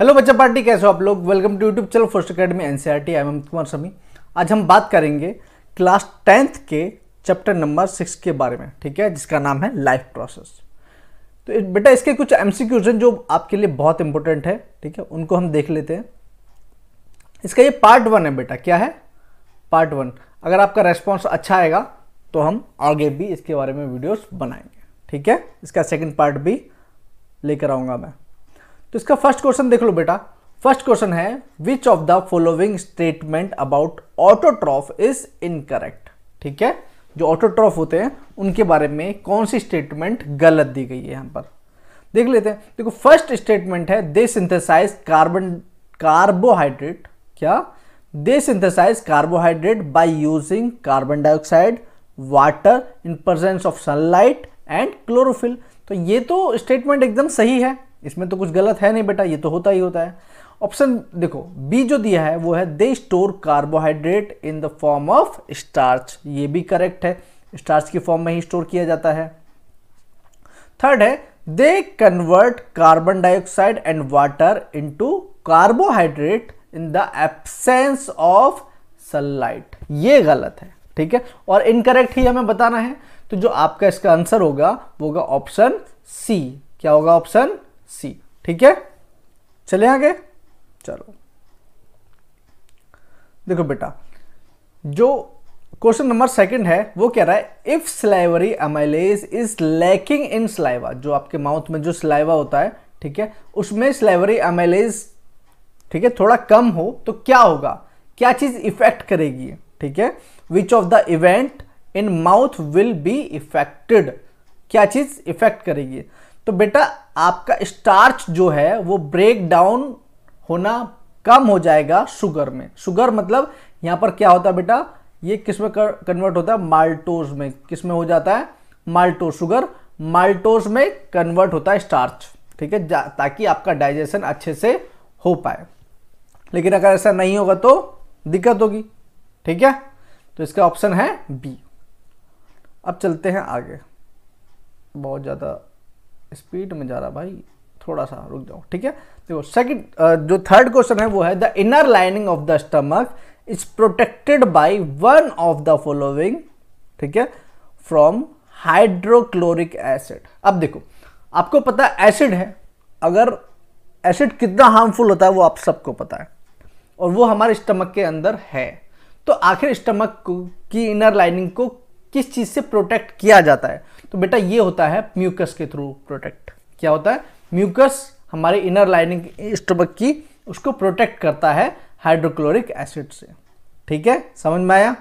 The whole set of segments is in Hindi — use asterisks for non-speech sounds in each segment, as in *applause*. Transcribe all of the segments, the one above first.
हेलो बच्चा पार्टी कैसे हो आप लोग welcome to YouTube channel first academy N C R T I am Kumar Sami आज हम बात करेंगे क्लास टेंथ के चैप्टर नंबर सिक्स के बारे में ठीक है जिसका नाम है लाइफ प्रोसेस तो बेटा इसके कुछ एम सी हैं जो आपके लिए बहुत इंपॉर्टेंट है ठीक है उनको हम देख लेते हैं इसका ये पार्ट वन है बेटा क्या है पार्ट वन अगर आपका रेस्पॉन्स अच्छा आएगा तो हम आगे भी इसके बारे में वीडियोस बनाएंगे ठीक है इसका सेकंड पार्ट भी लेकर आऊँगा मैं तो इसका फर्स्ट क्वेश्चन देख लो बेटा फर्स्ट क्वेश्चन है which of the following statement about autotroph is incorrect ठीक है जो ऑटोट्रॉफ होते हैं उनके बारे में कौन सी स्टेटमेंट गलत दी गई है यहां पर देख लेते हैं देखो फर्स्ट स्टेटमेंट है दे सिंथेसाइज कार्बन कार्बोहाइड्रेट क्या they synthesise carbohydrate by using carbon dioxide water in presence of sunlight and chlorophyll तो ये तो स्टेटमेंट एकदम सही है इसमें तो कुछ गलत है नहीं बेटा ये तो होता ही होता है ऑप्शन देखो बी जो दिया है वो है they store carbohydrate in the form of starch ये भी करेक्ट है स्टार्च की फॉर्म में ही स्टोर किया जाता है थर्ड है they convert carbon dioxide and water into carbohydrate in the absence of sunlight ये गलत है ठीक है और इनकरेक्ट ही हमें बताना है तो जो आपका इसका आंसर होगा वो होगा ऑप्शन सी क्या होगा ऑप्शन सी ठीक है चले आगे चलो देखो बेटा जो क्वेश्चन नंबर सेकंड है वो कह रहा है if salivary amylase is lacking in saliva जो आपके माउथ में जो स्लाइवा होता है ठीक है उसमें स्लाइवरी अमाइलेज ठीक है थोड़ा कम हो तो क्या होगा क्या चीज इफेक्ट करेगी ठीक है which of the event in mouth will be affected क्या चीज इफेक्ट करेगी तो बेटा आपका स्टार्च जो है वो ब्रेक डाउन होना कम हो जाएगा शुगर में शुगर मतलब यहां पर क्या होता है बेटा ये किस में कन्वर्ट होता है माल्टोज में किस में हो जाता है माल्टोज शुगर माल्टोज में कन्वर्ट होता है स्टार्च ठीक है ताकि आपका डाइजेशन अच्छे से हो पाए लेकिन अगर ऐसा नहीं होगा तो दिक्कत होगी ठीक है तो इसका ऑप्शन है बी अब चलते हैं आगे बहुत ज़्यादा स्पीड में जा रहा भाई थोड़ा सा रुक जाओ ठीक है देखो सेकंड जो थर्ड क्वेश्चन है वो है the inner lining of the stomach is protected by one of the following ठीक है फ्रॉम हाइड्रोक्लोरिक एसिड अब देखो आपको पता एसिड है अगर एसिड कितना हार्मफुल होता है वो आप सबको पता है और वो हमारे स्टमक के अंदर है तो आखिर स्टमक की इनर लाइनिंग को किस चीज़ से प्रोटेक्ट किया जाता है तो बेटा ये होता है म्यूकस के थ्रू प्रोटेक्ट क्या होता है म्यूकस हमारे इनर लाइनिंग स्टोबक की उसको प्रोटेक्ट करता है हाइड्रोक्लोरिक एसिड से ठीक है समझ में आया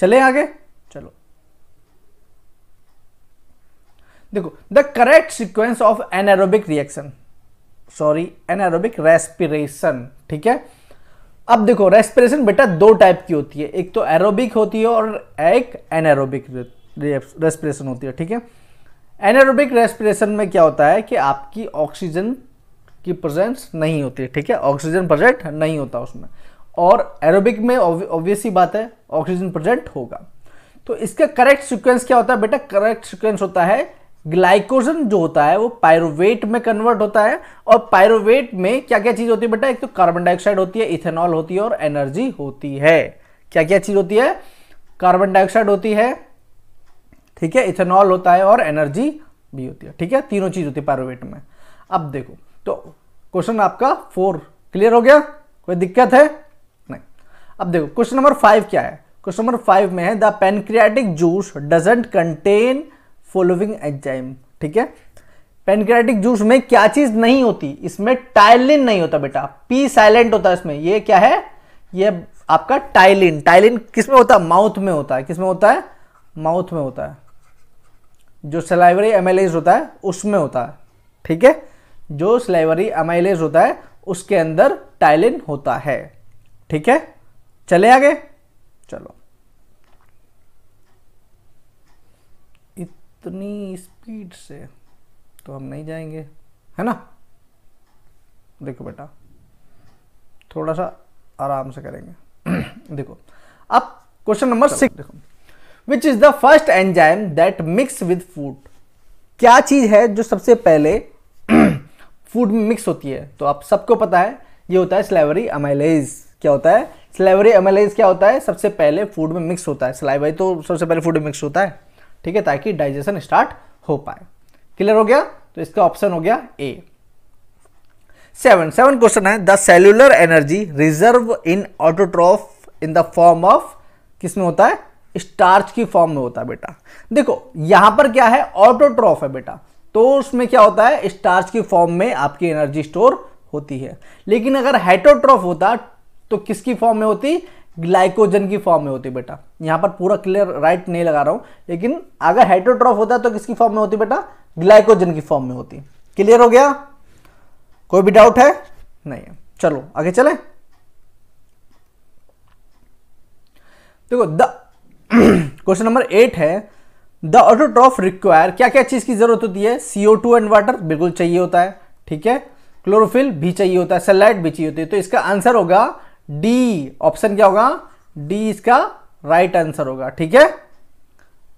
चले आगे चलो देखो the correct sequence of anaerobic reaction sorry anaerobic respiration ठीक है अब देखो रेस्पिरेशन बेटा दो टाइप की होती है एक तो एरोबिक होती है और एक एनारोबिक रेस्पिरेशन होती है ठीक है एनारोबिक रेस्पिरेशन में क्या होता है कि आपकी ऑक्सीजन की प्रेजेंस नहीं होती है ठीक है ऑक्सीजन प्रेजेंट नहीं होता उसमें और एरोबिक में ऑब्वियस ही बात है ऑक्सीजन प्रेजेंट होगा तो इसका करेक्ट सीक्वेंस क्या होता है बेटा करेक्ट सीक्वेंस होता है ग्लाइकोजन जो होता है वो पायरोवेट में कन्वर्ट होता है और पायरोवेट में क्या क्या चीज़ होती है बेटा एक तो कार्बन डाइऑक्साइड होती है इथेनॉल होती है और एनर्जी होती है क्या क्या चीज़ होती है कार्बन डाइऑक्साइड होती है ठीक है इथेनॉल होता है और एनर्जी भी होती है ठीक है तीनों चीज होती है पायरोवेट में अब देखो तो क्वेश्चन आपका फोर क्लियर हो गया कोई दिक्कत है नहीं अब देखो क्वेश्चन नंबर फाइव क्या है क्वेश्चन नंबर फाइव में है the pancreatic juice doesn't contain following enzyme ठीक है पेनक्रियाटिक जूस में क्या चीज नहीं होती इसमें टाइलिन नहीं होता बेटा पी साइलेंट होता है इसमें ये क्या है ये आपका टाइलिन टाइलिन किसमें होता है माउथ में होता है किसमें होता है माउथ में होता है जो सलाइवरी एमाइलेज होता है उसमें होता है ठीक है जो सलाइवरी एमएलएज होता है उसके अंदर टाइलिन होता है ठीक है चले आगे चलो इतनी स्पीड से तो हम नहीं जाएंगे है ना देखो बेटा थोड़ा सा आराम से करेंगे *clears throat* देखो अब क्वेश्चन नंबर सिक्स देखो which is the first enzyme that mix with food क्या चीज़ है जो सबसे पहले फूड *clears throat* में मिक्स होती है तो आप सबको पता है ये होता है स्लेवरी अमाइलेज क्या होता है स्लेवरी अमाइलेज क्या होता है सबसे पहले फूड में मिक्स होता है स्लाइवरी तो सबसे पहले फूड में मिक्स होता है ठीक है ताकि डाइजेशन स्टार्ट हो पाए क्लियर हो गया तो इसका ऑप्शन हो गया ए सेवन सेवन क्वेश्चन है the cellular energy reserve in autotroph in the form of किसमें होता है स्टार्च की फॉर्म में होता है बेटा देखो यहां पर क्या है ऑटोट्रॉफ है बेटा तो उसमें क्या होता है स्टार्च की फॉर्म में आपकी एनर्जी स्टोर होती है लेकिन अगर हाइटोट्रॉफ होता तो किसकी फॉर्म में होती ग्लाइकोजन की फॉर्म में होती बेटा यहां पर पूरा क्लियर राइट नहीं लगा रहा हूं लेकिन अगर हाइटोट्रॉफ होता तो किसकी फॉर्म में होती बेटा ग्लाइकोजन की फॉर्म में होती क्लियर हो गया कोई भी डाउट है नहीं चलो आगे चले देखो द क्वेश्चन नंबर एट है द ऑटोट्रॉफ रिक्वायर क्या क्या चीज़ की जरूरत होती है सीओ टू एंड वाटर बिल्कुल चाहिए होता है ठीक है क्लोरोफिल भी चाहिए होता है सेलाइट भी चाहिए होती है तो इसका आंसर होगा डी ऑप्शन क्या होगा डी इसका राइट right आंसर होगा ठीक है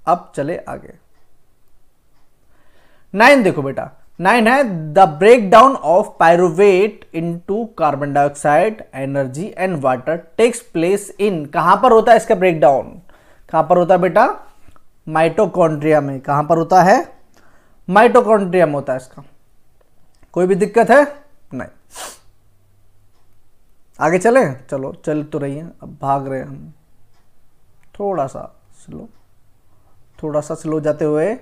अब चले आगे नाइन देखो बेटा नाइन है the break down of in into carbon dioxide energy and water takes place in कहां पर होता है इसका ब्रेकडाउन कहाँ पर होता है बेटा माइटोकॉन्ड्रिया में कहाँ पर होता है माइटोकॉन्ड्रिया में होता है इसका कोई भी दिक्कत है नहीं आगे चले चलो चल तो रही हैं अब भाग रहे हैं हम थोड़ा सा स्लो थोड़ा सा स्लो जाते हुए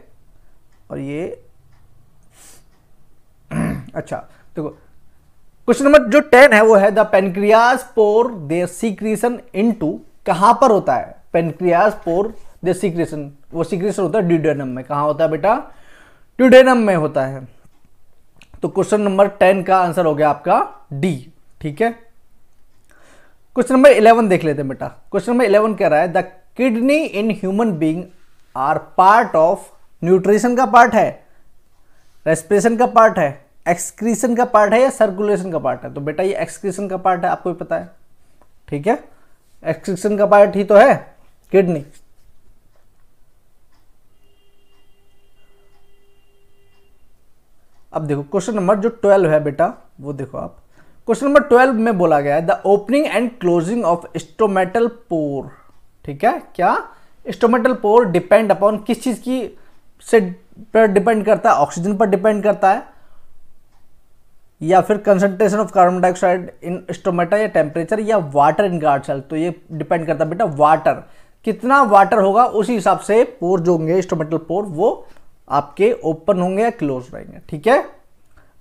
और ये *clears throat* अच्छा देखो क्वेश्चन नंबर जो टेन है वो है the pancreas pour their secretion into कहाँ पर होता है पेनक्रियाज पोर द सीक्रेशन वो सीक्रेशन होता है ड्यूडेनम में कहाँ होता है बेटा ड्यूडेनम में होता है तो क्वेश्चन नंबर टेन का आंसर हो गया आपका डी ठीक है क्वेश्चन नंबर इलेवन देख लेते हैं बेटा क्वेश्चन नंबर इलेवन कह रहा है the kidney in human being are part of nutrition का पार्ट है रेस्पिरेशन का पार्ट है एक्सक्रीशन का पार्ट है या सर्कुलेशन का पार्ट है तो बेटा ये एक्सक्रीशन का पार्ट है आपको भी पता है ठीक है एक्सक्रीशन का पार्ट ही तो है किडनी अब देखो क्वेश्चन नंबर जो ट्वेल्व है बेटा वो देखो आप क्वेश्चन नंबर ट्वेल्व में बोला गया है the opening and closing of stomatal pore ठीक है क्या स्टोमेटल पोर डिपेंड अपॉन किस चीज की से पर डिपेंड करता है ऑक्सीजन पर डिपेंड करता है या फिर concentration of carbon dioxide in stomata या टेम्परेचर या वाटर इन गार्ड सेल तो ये डिपेंड करता है बेटा वाटर कितना वाटर होगा उसी हिसाब से पोर जो होंगे इंस्ट्रोमेंटल पोर वो आपके ओपन होंगे या क्लोज रहेंगे ठीक है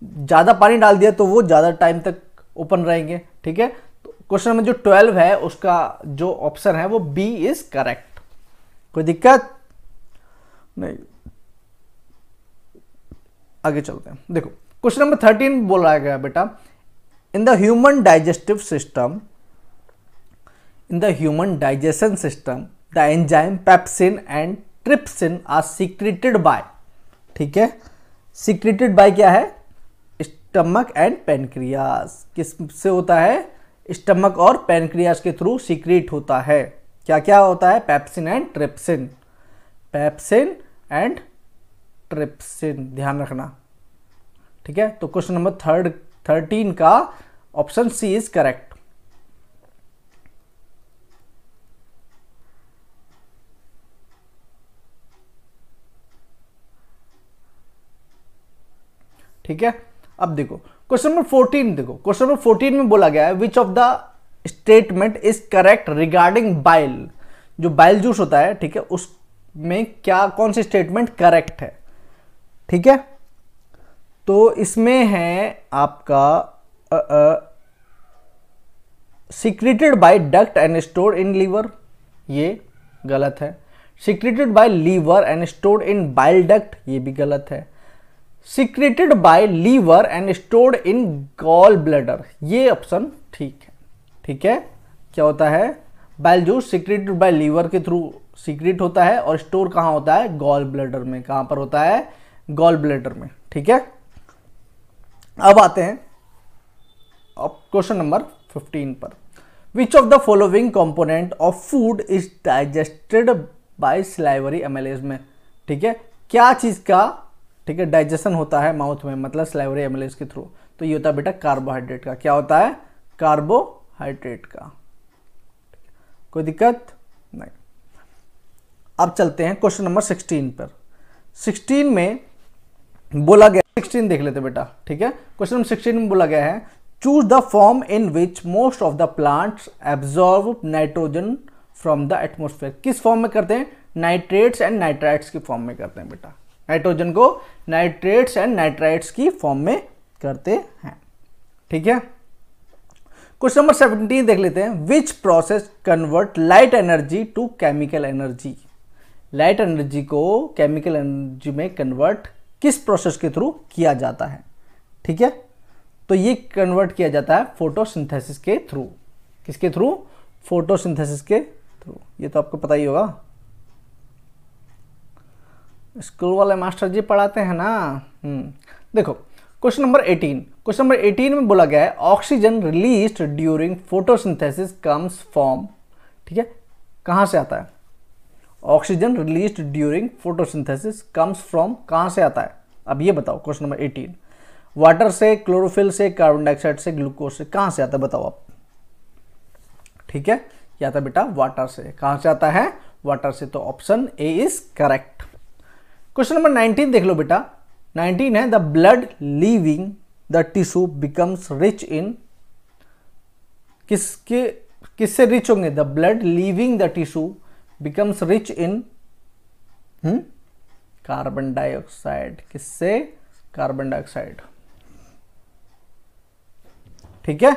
ज़्यादा पानी डाल दिया तो वो ज़्यादा टाइम तक ओपन रहेंगे ठीक है क्वेश्चन तो नंबर जो ट्वेल्व है उसका जो ऑप्शन है वो बी इज करेक्ट कोई दिक्कत नहीं आगे चलते हैं देखो क्वेश्चन नंबर थर्टीन बोला गया बेटा in the human digestive system in the human digestion system the enzyme pepsin and trypsin are secreted by ठीक है सीक्रेटेड बाय क्या है स्टमक एंड पेनक्रियास किस से होता है स्टमक और पेनक्रियास के थ्रू सीक्रेट होता है क्या क्या होता है pepsin and trypsin pepsin and trypsin ध्यान रखना ठीक है तो क्वेश्चन नंबर थर्ड थर्टीन का ऑप्शन सी इज करेक्ट ठीक है अब देखो क्वेश्चन नंबर फोर्टीन देखो क्वेश्चन नंबर फोर्टीन में बोला गया है which of the statement is correct regarding bile जो बाइल जूस होता है ठीक है उसमें क्या कौन सी स्टेटमेंट करेक्ट है ठीक है तो इसमें है आपका secreted by duct and store in liver ये गलत है secreted by liver and store in bile duct ये भी गलत है secreted by liver and stored in gall bladder ये ऑप्शन ठीक है ठीक है क्या होता है bile juice secreted by liver के थ्रू सीक्रेट होता है और स्टोर कहाँ होता है गॉल ब्लडर में कहाँ पर होता है गॉल ब्लडर में ठीक है अब आते हैं अब क्वेश्चन नंबर 15 पर which of the following component of food is digested by salivary amylase में ठीक है क्या चीज़ का ठीक है डाइजेशन होता है माउथ में मतलब स्लेवरी एमलेज के थ्रू तो ये होता है बेटा कार्बोहाइड्रेट का क्या होता है कार्बोहाइड्रेट का कोई दिक्कत नहीं अब चलते हैं क्वेश्चन नंबर सिक्सटीन पर सिक्सटीन में बोला गया सिक्सटीन देख लेते बेटा ठीक है क्वेश्चन नंबर सिक्सटीन में बोला गया है choose the form in which most of the plants absorb nitrogen from the atmosphere किस फॉर्म में करते हैं नाइट्रेट्स एंड नाइट्राइट्स के फॉर्म में करते हैं बेटा नाइट्रोजन को नाइट्रेट्स एंड नाइट्राइट्स की फॉर्म में करते हैं ठीक है क्वेश्चन नंबर सेवेंटीन देख लेते हैं which process convert light energy to chemical energy light energy को केमिकल एनर्जी में कन्वर्ट किस प्रोसेस के थ्रू किया जाता है ठीक है तो ये कन्वर्ट किया जाता है फोटोसिंथेसिस के थ्रू किसके थ्रू फोटोसिंथेसिस के थ्रू ये तो आपको पता ही होगा स्कूल वाले मास्टर जी पढ़ाते हैं ना हम्म। देखो क्वेश्चन नंबर 18 क्वेश्चन नंबर 18 में बोला गया है oxygen release during photosynthesis comes form ठीक है कहाँ से आता है oxygen release during photosynthesis comes from कहाँ से आता है अब ये बताओ क्वेश्चन नंबर 18 वाटर से क्लोरोफिल से कार्बन डाइऑक्साइड से ग्लूकोज से कहाँ से आता है बताओ आप ठीक है या आता बेटा वाटर से कहाँ से आता है वाटर से तो option A is correct question number 19 देख लो बेटा 19 है the blood leaving the tissue becomes rich in किसके किससे रिच होंगे the blood leaving the tissue becomes rich in carbon dioxide किससे कार्बन डाइऑक्साइड ठीक है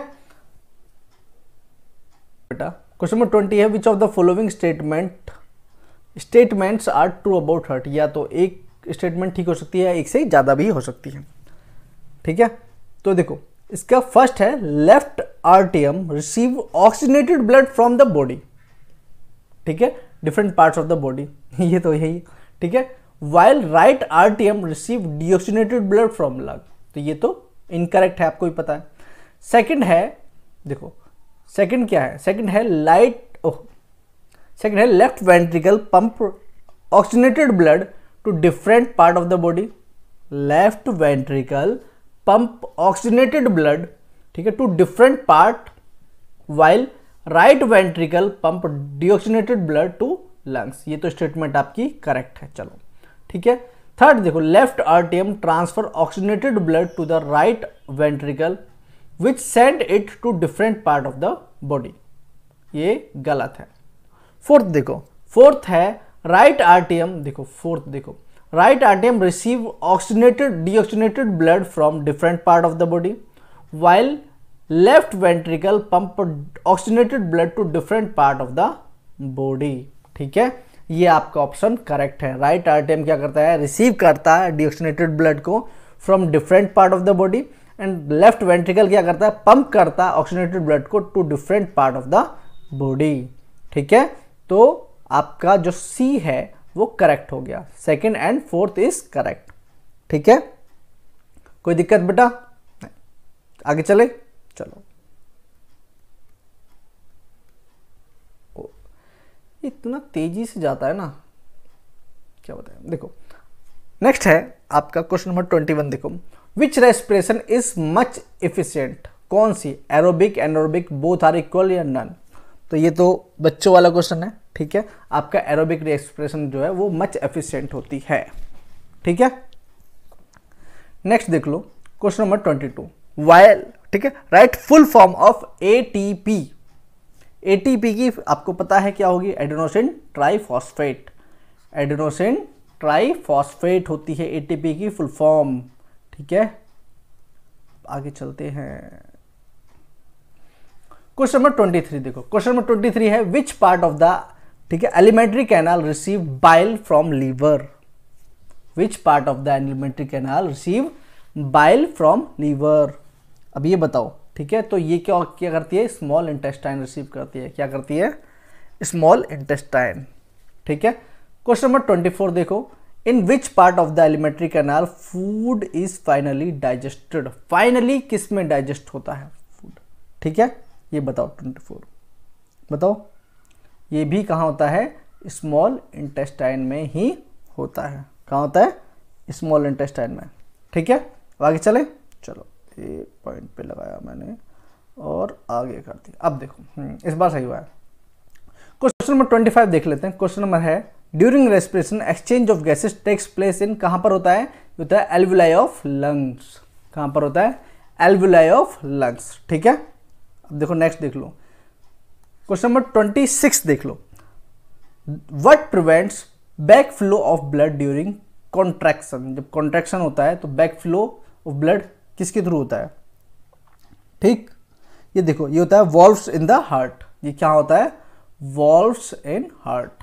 बेटा क्वेश्चन नंबर ट्वेंटी है which of the following statement statements are true about heart या तो एक स्टेटमेंट ठीक हो सकती है एक से ज़्यादा भी हो सकती है ठीक है तो देखो इसका फर्स्ट है लेफ्ट आरटीएम receive oxygenated blood from the body ठीक है different parts of the body ये तो यही ठीक है वाइल राइट एम receive deoxygenated blood from lung तो ये तो इनकरेक्ट है आपको भी पता है सेकंड है देखो सेकंड क्या है सेकंड है लाइट ओह सेकेंड है left ventricle pump oxygenated blood to different part of the body left ventricle pump oxygenated blood ठीक है to different part while right ventricle pump deoxygenated blood to lungs ये तो स्टेटमेंट आपकी करेक्ट है चलो ठीक है थर्ड देखो लेफ्ट आरटीएम transfer oxygenated blood to the right ventricle which send it to different part of the body ये गलत है फोर्थ देखो फोर्थ है राइट आरटीएम देखो फोर्थ देखो राइट आरटीएम receive oxygenated deoxygenated blood from different part of the body while left ventricle pump oxygenated blood to different part of the body ठीक है ये आपका ऑप्शन करेक्ट है राइट आरटीएम क्या करता है रिसीव करता है डिऑक्सीनेटेड ब्लड को from different part of the body and left ventricle क्या करता है पंप करता है ऑक्सीनेटेड ब्लड को to different part of the body ठीक है तो आपका जो सी है वो करेक्ट हो गया second and fourth is correct ठीक है कोई दिक्कत बेटा आगे चले चलो इतना तेजी से जाता है ना क्या बताया देखो नेक्स्ट है आपका क्वेश्चन नंबर ट्वेंटी वन देखो which respiration is much efficient कौन सी aerobic anaerobic both are equal या नन तो ये तो बच्चों वाला क्वेश्चन है ठीक है आपका एरोबिक रिएक्सप्रेशन जो है वो मच एफिशिएंट होती है ठीक है नेक्स्ट देख लो क्वेश्चन नंबर ट्वेंटी टू वायल ठीक है write full form of A T A की आपको पता है क्या होगी एडेनोसिन फॉस्फेट एडेनोसिन ट्राइफॉस्फेट होती है ए की फुल फॉर्म ठीक है आगे चलते हैं क्वेश्चन नंबर ट्वेंटी थ्री देखो क्वेश्चन नंबर ट्वेंटी थ्री है विच पार्ट ऑफ द ठीक है alimentary canal receive bile from liver which part of the alimentary canal receive bile from liver अब ये बताओ ठीक है तो ये क्या क्या करती है स्मॉल इंटेस्टाइन रिसीव करती है क्या करती है स्मॉल इंटेस्टाइन ठीक है क्वेश्चन नंबर ट्वेंटी फोर देखो in which part of the alimentary canal food is finally digested finally किस में डाइजेस्ट होता है फूड ठीक है ये बताओ ट्वेंटी फोर बताओ ये भी कहाँ होता है स्मॉल इंटेस्टाइन में ही होता है कहाँ होता है स्मॉल इंटेस्टाइन में ठीक है आगे चले चलो ये पॉइंट पे लगाया मैंने और आगे कर दिया अब देखो हम्म, इस बार सही हुआ है क्वेश्चन नंबर ट्वेंटी फाइव देख लेते हैं क्वेश्चन नंबर है during respiration exchange of gases takes place in कहाँ पर होता है होता है एल्वुलाई ऑफ लंग्स कहाँ पर होता है एल्वुलाई ऑफ लंग्स ठीक है अब देखो नेक्स्ट देख लो क्वेश्चन नंबर ट्वेंटी सिक्स देख लो what prevents back flow of blood during contraction जब कॉन्ट्रैक्शन होता है तो बैक फ्लो ऑफ ब्लड किसके थ्रू होता है ठीक ये देखो ये होता है वॉल्व इन द हार्ट ये क्या होता है वॉल्व्स इन हार्ट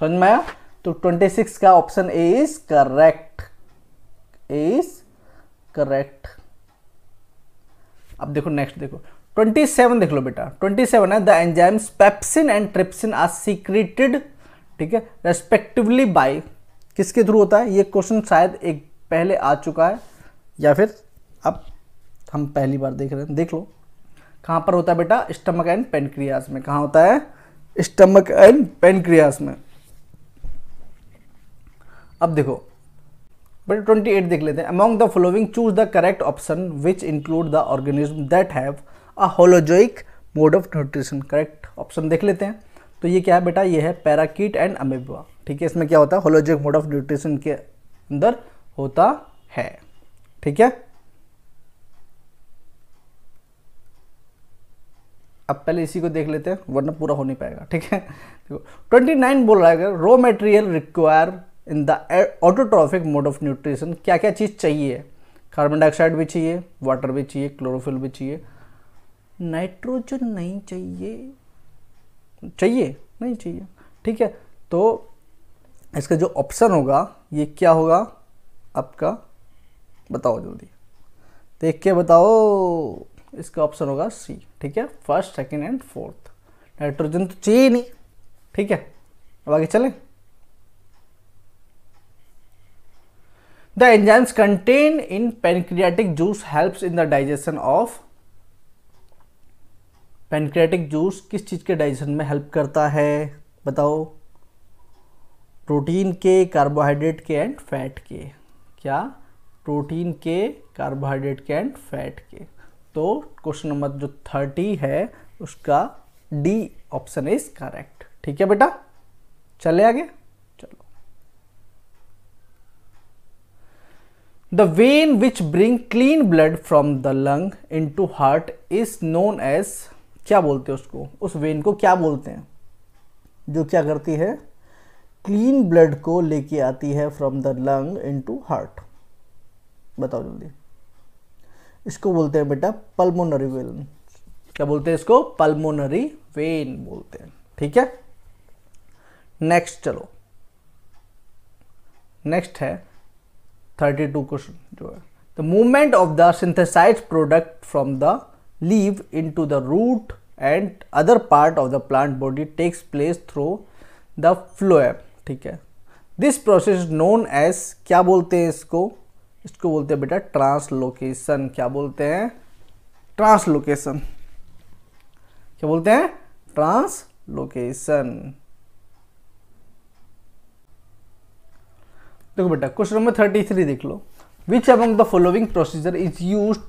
समझ में आया तो 26 का option A is correct A is correct अब देखो नेक्स्ट देखो ट्वेंटी सेवन देख लो बेटा ट्वेंटी सेवन है the enzymes pepsin and trypsin are secreted ठीक है रेस्पेक्टिवली बाय किसके थ्रू होता है ये क्वेश्चन शायद एक पहले आ चुका है या फिर अब हम पहली बार देख रहे हैं देख लो कहाँ पर होता है बेटा स्टमक एंड पेनक्रियाज में कहाँ होता है स्टमक एंड पेनक्रियाज में अब देखो बेटा ट्वेंटी एट देख लेते हैं among the following choose the correct option which include the organism that have a holozoic mode of nutrition correct option देख लेते हैं तो ये क्या है बेटा ये है पैराकीट एंड अमेबा ठीक है इसमें क्या होता है होलोजोइक मोड ऑफ न्यूट्रिशन के अंदर होता है ठीक है अब पहले इसी को देख लेते हैं वरना पूरा हो नहीं पाएगा ठीक है देखो ट्वेंटी नाइन बोल रहा है अगर raw material require in the autotrophic mode of nutrition क्या क्या चीज़ चाहिए कार्बन डाइऑक्साइड भी चाहिए वाटर भी चाहिए क्लोरोफिल भी चाहिए नाइट्रोजन नहीं चाहिए चाहिए नहीं चाहिए ठीक है तो इसका जो ऑप्शन होगा ये क्या होगा आपका बताओ जल्दी देख तो के बताओ इसका ऑप्शन होगा सी ठीक है first second and fourth nitrogen तो चाहिए नहीं ठीक है अब आगे चलें the enzymes contain in pancreatic juice helps in the digestion of pancreatic juice किस चीज़ के डाइजेशन में हेल्प करता है बताओ प्रोटीन के कार्बोहाइड्रेट के एंड फैट के क्या प्रोटीन के कार्बोहाइड्रेट के एंड फैट के तो क्वेश्चन नंबर जो थर्टी है उसका डी ऑप्शन इज करेक्ट ठीक है बेटा चले आगे चलो the vein which bring clean blood from the lung into heart is known as क्या बोलते हैं उसको उस वेन को क्या बोलते हैं जो क्या करती है क्लीन ब्लड को लेके आती है from the lung into heart बताओ जल्दी इसको बोलते हैं बेटा पल्मोनरी वेन क्या बोलते हैं इसको पल्मोनरी वेन बोलते हैं ठीक है नेक्स्ट चलो नेक्स्ट है थर्टी टू क्वेश्चन जो है the movement of the synthesize product from the leaf into the root and other part of the plant body takes place through the phloem ठीक है process is known as क्या बोलते हैं इसको इसको बोलते हैं बेटा translocation क्या बोलते हैं translocation क्या बोलते हैं translocation देखो बेटा क्वेश्चन नंबर थर्टी थ्री देख लो which among the following procedure is used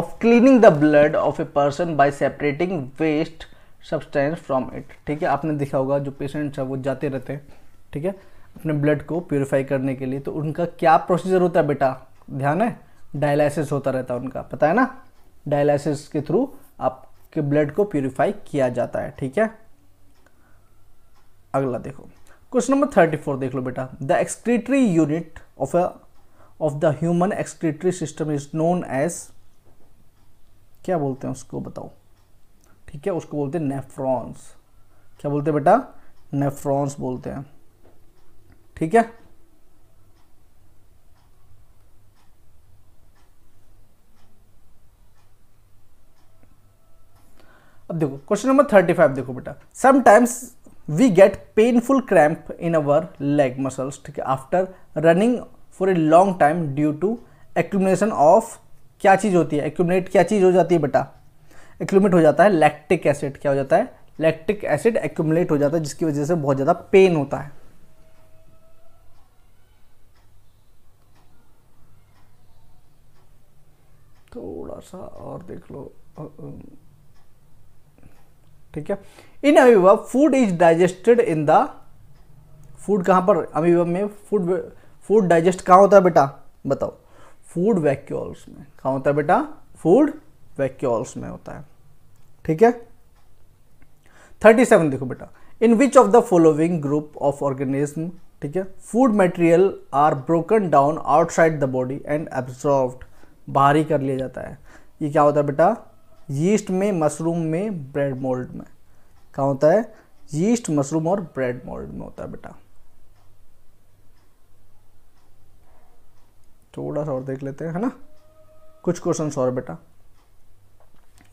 of cleaning the blood of a person by separating waste substance from it ठीक है आपने देखा होगा जो पेशेंट्स हैं वो जाते रहते हैं ठीक है अपने ब्लड को प्योरीफाई करने के लिए तो उनका क्या प्रोसीजर होता है बेटा ध्यान है डायलिसिस होता रहता है उनका पता है ना डायलिसिस के थ्रू आपके ब्लड को प्योरीफाई किया जाता है ठीक है अगला देखो क्वेश्चन नंबर थर्टी फोर देख लो बेटा the excretory unit of of the human excretory system is known as क्या बोलते हैं उसको बताओ ठीक है उसको बोलते हैं नेफ्रॉन्स क्या बोलते हैं बेटा नेफ्रॉन्स बोलते हैं ठीक है अब देखो क्वेश्चन नंबर थर्टी फाइव देखो बेटा sometimes we get painful cramp in our leg muscles ठीक है after running for a long time due to accumulation of क्या चीज़ होती है एक्यूमलेट क्या चीज़ हो जाती है बेटा एक्यूमलेट हो जाता है लैक्टिक एसिड क्या हो जाता है लैक्टिक एसिड एक्यूमलेट हो जाता है जिसकी वजह से बहुत ज़्यादा पेन होता है थोड़ा सा और देख लो ठीक है in amoeba food is digested in the food कहां पर अमीबा में फूड फूड डाइजेस्ट कहां होता है बेटा बताओ फूड वैक्यूल्स में क्या होता है बेटा फूड वैक्यूल्स में होता है ठीक है थर्टी सेवन देखो बेटा in which of the following group of organism ठीक है food material are broken down outside the body and absorb बाहरी कर लिया जाता है ये क्या होता है बेटा यीस्ट में मशरूम में ब्रेड मोल्ड में क्या होता है यीस्ट मशरूम और ब्रेड मोल्ड में होता है बेटा थोड़ा सा और देख लेते हैं है ना कुछ क्वेश्चन और बेटा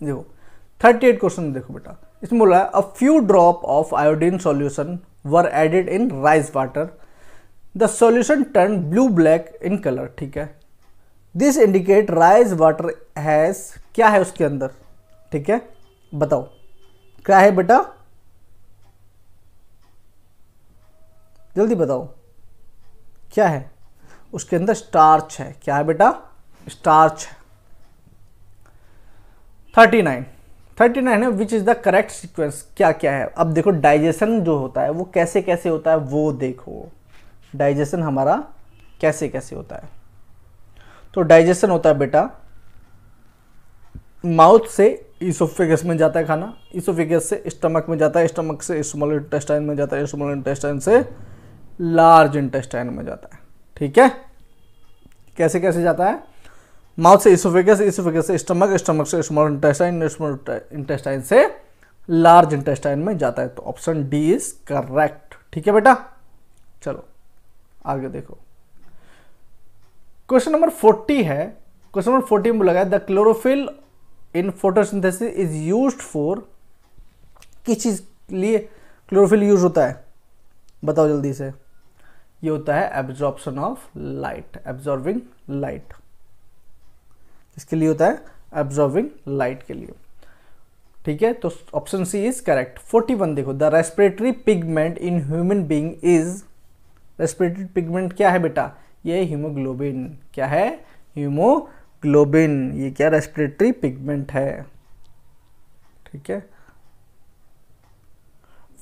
देखो थर्टी एट क्वेश्चन देखो बेटा इसमें बोला है a few drop of iodine solution were added in rice water the solution turn blue black in colour ठीक है this indicate rice water has क्या है उसके अंदर ठीक है बताओ क्या है बेटा जल्दी बताओ क्या है उसके अंदर स्टार्च है क्या है बेटा स्टार्च है थर्टी नाइन थर्टी नाइन है which is the correct sequence क्या क्या है अब देखो डाइजेशन जो होता है वो कैसे कैसे होता है वो देखो डाइजेशन हमारा कैसे कैसे होता है तो डाइजेशन होता है बेटा माउथ से इसोफेगस में जाता है खाना इसोफेगस से स्टमक में जाता है स्टमक से स्मॉल इंटेस्टाइन में जाता है स्मॉल इंटेस्टाइन से लार्ज इंटेस्टाइन में जाता है ठीक है कैसे कैसे जाता है माउथ से इसोफेगस इसोफेगस से स्टमक स्टमक से स्मॉल इंटेस्टाइन स्मॉल इंटेस्टाइन से लार्ज इंटेस्टाइन में जाता है तो ऑप्शन डी इज करेक्ट ठीक है बेटा चलो आगे देखो क्वेश्चन नंबर फोर्टी है क्वेश्चन नंबर फोर्टी में बोला the chlorophyll in photosynthesis is used for किस चीज लिए क्लोरोफिल यूज होता है बताओ जल्दी से ये होता है absorption of light absorbing light इसके लिए होता है एब्जॉर्विंग लाइट के लिए ठीक है तो ऑप्शन सी इज करेक्ट 41 देखो the respiratory pigment in human being is respiratory pigment क्या है बेटा ये हीमोग्लोबिन क्या है हीमोग्लोबिन ये क्या रेस्पिरेटरी पिगमेंट है ठीक है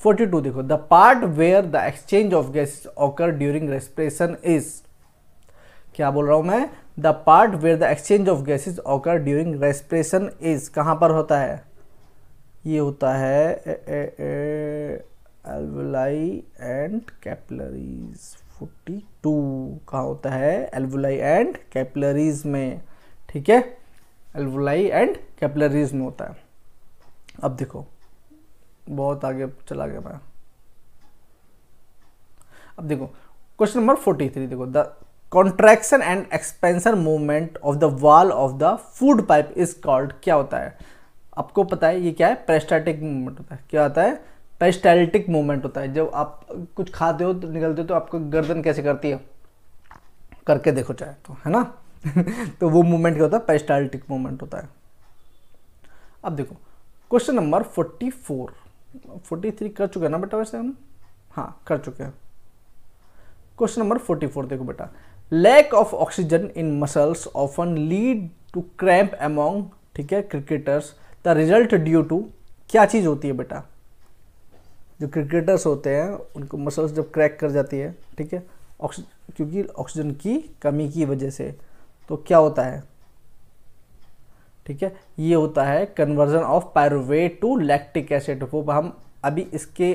फोर्टी टू देखो the part where the exchange of gas occur during respiration is क्या बोल रहा हूं मैं the part where the exchange of gases occur during respiration is कहां पर होता है ये होता है alveoli and capillaries forty two कहाँ होता है एल्वलाई एंड कैपलरीज में ठीक है एल्वलाई एंड कैपलरीज में होता है अब देखो बहुत आगे चला गया मैं अब देखो क्वेश्चन नंबर फोर्टी थ्री देखो the contraction and expansion movement of the wall of the food pipe is called क्या होता है आपको पता है ये क्या है पेरिस्टैटिक मूवमेंट होता है क्या होता है पेरिस्टैटिक मूवमेंट होता है जब आप कुछ खाते हो तो निकलते हो तो आपको गर्दन कैसे करती है करके देखो चाहे तो है ना *laughs* तो वो मूवमेंट क्या होता है पेरिस्टैटिक मूवमेंट होता है अब देखो question number forty four forty three कर चुके हैं ना बेटा वैसे हम हाँ कर चुके हैं क्वेश्चन नंबर फोर्टी फोर देखो बेटा lack of oxygen in muscles often lead to cramp among ठीक है cricketers the result due to क्या चीज़ होती है बेटा जो क्रिकेटर्स होते हैं उनको मसल्स जब क्रैक कर जाती है ठीक है ऑक्सी क्योंकि ऑक्सीजन की कमी की वजह से तो क्या होता है ठीक है ये होता है conversion of pyruvate to lactic acid वो हम अभी इसके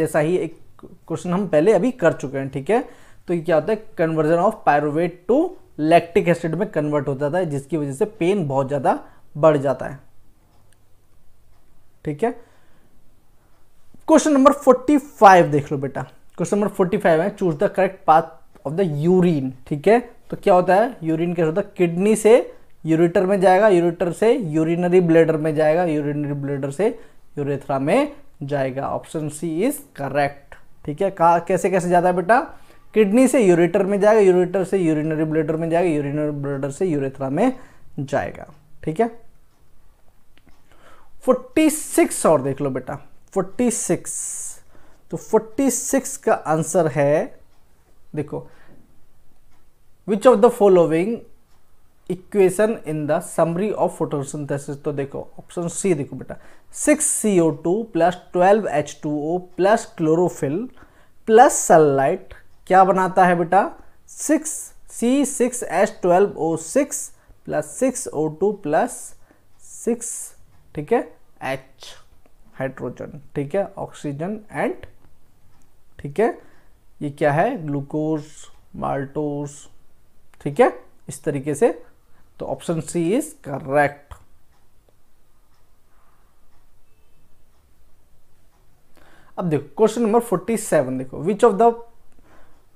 जैसा ही एक क्वेश्चन हम पहले अभी कर चुके हैं ठीक है तो क्या होता है conversion of pyruvate to lactic acid में कन्वर्ट हो जाता है जिसकी वजह से पेन बहुत ज़्यादा बढ़ जाता है ठीक है क्वेश्चन नंबर 45 देख लो बेटा क्वेश्चन नंबर 45 है choose the correct path of the urine ठीक है तो क्या होता है यूरिन क्या होता है किडनी से यूरिटर में जाएगा यूरिटर से यूरिनरी ब्लेडर में जाएगा यूरिनरी ब्लेडर से यूरेथ्रा में जाएगा ऑप्शन सी इज करेक्ट ठीक है कहा कैसे कैसे जाता है बेटा किडनी से यूरिटर में जाएगा यूरिटर से यूरिनरी ब्लेडर में जाएगा यूरिनरी ब्लेडर से यूरेथ्रा में जाएगा ठीक है 46 और देख लो बेटा 46 तो 46 का आंसर है देखो which of the following equation in the summary of photosynthesis तो देखो ऑप्शन सी देखो बेटा six C O two plus twelve H two O plus chlorophyll plus sunlight क्या बनाता है बेटा six C six H twelve O six plus six O two plus six ठीक है एच हाइड्रोजन ठीक है ऑक्सीजन एंड ठीक है ये क्या है ग्लूकोज माल्टोज ठीक है इस तरीके से तो ऑप्शन सी इज करेक्ट अब देखो क्वेश्चन नंबर फोर्टी सेवन देखो which of the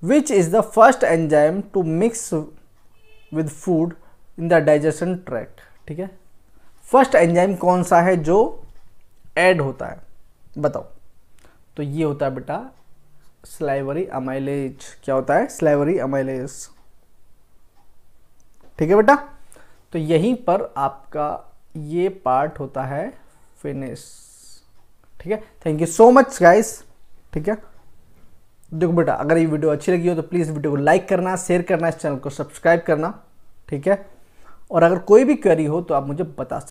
which is the first enzyme to mix with food in the digestion track ठीक है फर्स्ट एंजाइम कौन सा है जो ऐड होता है बताओ तो ये होता है बेटा स्लाइवरी अमाइलेज क्या होता है स्लाइवरी अमाइलेज ठीक है बेटा तो यहीं पर आपका ये पार्ट होता है फिनिश ठीक है thank you so much guys ठीक है देखो बेटा अगर ये वीडियो अच्छी लगी हो तो प्लीज़ वीडियो को लाइक करना शेयर करना इस चैनल को सब्सक्राइब करना ठीक है और अगर कोई भी क्वेरी हो तो आप मुझे बता सकते